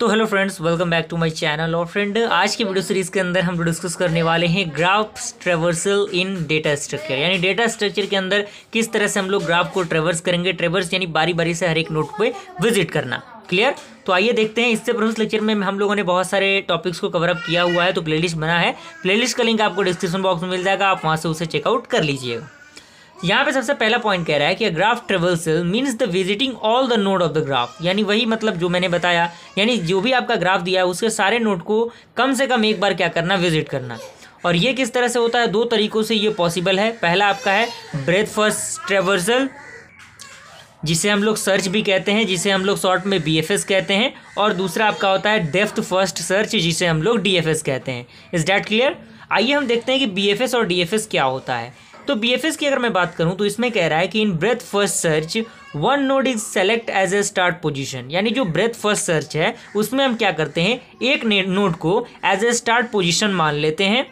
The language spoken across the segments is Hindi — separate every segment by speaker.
Speaker 1: तो hello friends welcome back to my channel और फ्रेंड आज की वीडियो सीरीज़ के अंदर हम डिस्कस करने वाले हैं graph traversal in data structure यानी डेटा स्ट्रक्चर के अंदर किस तरह से हम लोग ग्राफ को ट्रेवर्स करेंगे ट्रेवर्स यानी बारी बारी से हर एक नोट पे विजिट करना क्लियर तो आइए देखते हैं इससे प्रोसेस लेक्चर में हम लोगों ने बहुत सारे टॉपिक्स को कवरअप किया हुआ है तो प्लेलिस्ट बना है प्लेलिस्ट का लिंक आपको डिस्क्रिप्शन बॉक्स में मिल जाएगा आप वहाँ से उसे चेकआउट कर लीजिएगा यहाँ पे सबसे पहला पॉइंट कह रहा है कि graph traversal means the visiting all the node of the graph यानी वही मतलब जो मैंने बताया यानी जो भी आपका ग्राफ दिया है उसके सारे नोड को कम से कम एक बार क्या करना विजिट करना और ये किस तरह से होता है दो तरीकों से ये पॉसिबल है पहला आपका है ब्रेथ फर्स्ट ट्रेवर्सल जिसे हम लोग सर्च भी कहते हैं जिसे हम लोग शॉर्ट में बी कहते हैं और दूसरा आपका होता है डेफ्थ फर्स्ट सर्च जिसे हम लोग डी कहते हैं इज डैट क्लियर आइए हम देखते हैं कि बी और डी क्या होता है तो बी की अगर मैं बात करूँ तो इसमें कह रहा है कि in breadth first search one node is select as a start position यानी जो ब्रेथ फर्स्ट सर्च है उसमें हम क्या करते हैं एक नोड को एज ए स्टार्ट पोजिशन मान लेते हैं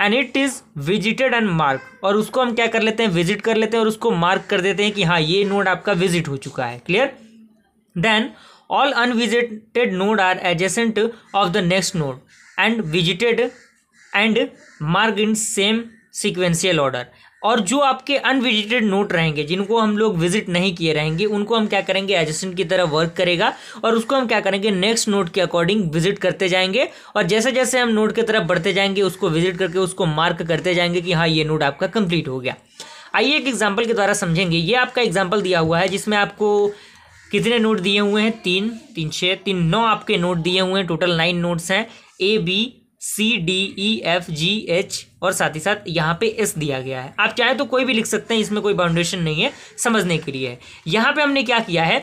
Speaker 1: and it is visited and mark और उसको हम क्या कर लेते हैं विजिट कर लेते हैं और उसको मार्क कर देते हैं कि हाँ ये नोड आपका विजिट हो चुका है clear then all unvisited node are adjacent of the next node and visited and mark in same sequential order और जो आपके अनविजिटेड नोट रहेंगे जिनको हम लोग विजिट नहीं किए रहेंगे उनको हम क्या करेंगे एजेसेंट की तरह वर्क करेगा और उसको हम क्या करेंगे नेक्स्ट नोट के अकॉर्डिंग विजिट करते जाएंगे और जैसे जैसे हम नोट की तरफ बढ़ते जाएंगे उसको विजिट करके उसको मार्क करते जाएंगे कि हाँ ये नोट आपका कंप्लीट हो गया आइए एक एग्जाम्पल के द्वारा समझेंगे ये आपका एग्जाम्पल दिया हुआ है जिसमें आपको कितने नोट दिए हुए हैं तीन तीन छः तीन नौ आपके नोट दिए हुए हैं टोटल नाइन नोट्स हैं A B C D E F G H और साथ ही साथ यहाँ पे एस दिया गया है आप चाहे तो कोई भी लिख सकते हैं इसमें कोई बाउंडेशन नहीं है समझने के लिए यहाँ पे हमने क्या किया है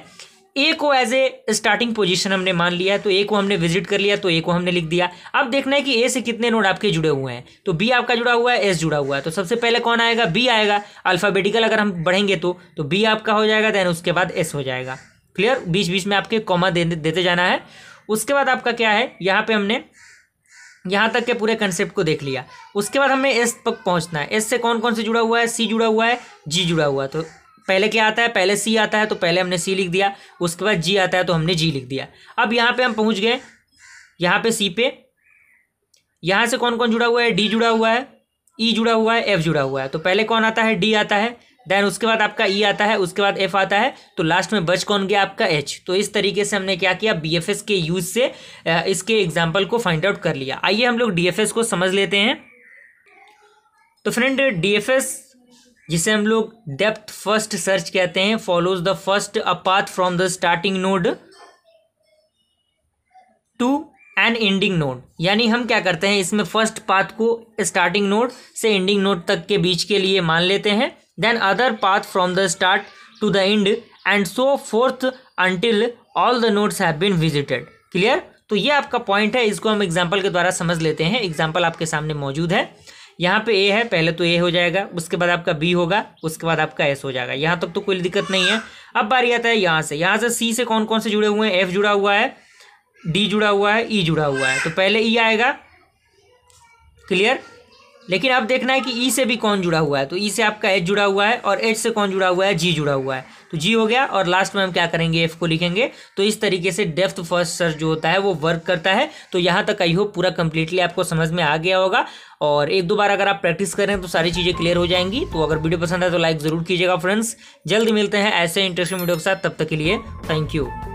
Speaker 1: ए को एज ए स्टार्टिंग पोजीशन हमने मान लिया है तो ए को हमने विजिट कर लिया तो ए को हमने लिख दिया अब देखना है कि ए से कितने नोड आपके जुड़े हुए हैं तो बी आपका जुड़ा हुआ है एस जुड़ा हुआ है तो सबसे पहले कौन आएगा बी आएगा अल्फाबेटिकल अगर हम बढ़ेंगे तो तो बी आपका हो जाएगा देन उसके बाद एस हो जाएगा क्लियर बीच बीच में आपके कॉमा दे, देते जाना है उसके बाद आपका क्या है यहाँ पे हमने यहाँ तक के पूरे कंसेप्ट को देख लिया उसके बाद हमें एस तक पहुँचना है एस से कौन कौन से जुड़ा हुआ है सी जुड़ा हुआ है जी जुड़ा हुआ है तो पहले क्या आता है पहले सी आता है तो पहले हमने सी लिख दिया उसके बाद जी आता है तो हमने जी लिख दिया अब यहाँ पे हम पहुँच गए यहाँ पे सी पे यहाँ से कौन कौन जुड़ा हुआ है डी जुड़ा हुआ है ई e जुड़ा हुआ है एफ जुड़ा हुआ है तो पहले कौन आता है डी आता है देन उसके बाद आपका ई e आता है उसके बाद एफ आता है तो लास्ट में बच कौन गया आपका एच तो इस तरीके से हमने क्या किया बी के यूज से इसके एग्जाम्पल को फाइंड आउट कर लिया आइए हम लोग डी को समझ लेते हैं तो फ्रेंड डी जिसे हम लोग डेप्थ फर्स्ट सर्च कहते हैं follows the first a path from the starting node to an ending node यानी हम क्या करते हैं इसमें फर्स्ट पाथ को स्टार्टिंग नोड से एंडिंग नोड तक के बीच के लिए मान लेते हैं then other path from the start to the end and so forth until all the nodes have been visited clear तो ये आपका पॉइंट है इसको हम एग्जाम्पल के द्वारा समझ लेते हैं एग्जाम्पल आपके सामने मौजूद है यहाँ पे ए है पहले तो ए हो जाएगा उसके बाद आपका बी होगा उसके बाद आपका एस हो जाएगा यहाँ तक तो, तो कोई दिक्कत नहीं है अब बारी आता है यहाँ से यहाँ से सी से कौन कौन से जुड़े हुए हैं एफ जुड़ा हुआ है डी जुड़ा हुआ है ई e जुड़ा हुआ है तो पहले ई e आएगा क्लियर लेकिन अब देखना है कि ई e से भी कौन जुड़ा हुआ है तो ई e से आपका एच जुड़ा हुआ है और एच से कौन जुड़ा हुआ है जी जुड़ा हुआ है तो जी हो गया और लास्ट में हम क्या करेंगे एफ को लिखेंगे तो इस तरीके से डेफ्थ फर्स्ट सर्च जो होता है वो वर्क करता है तो यहाँ तक आई हो पूरा कंप्लीटली आपको समझ में आ गया होगा और एक दो बार अगर आप प्रैक्टिस करें तो सारी चीज़ें क्लियर हो जाएंगी तो अगर वीडियो पसंद आए तो लाइक ज़रूर कीजिएगा फ्रेंड्स जल्द मिलते हैं ऐसे इंटरेस्टिंग वीडियो के साथ तब तक के लिए थैंक यू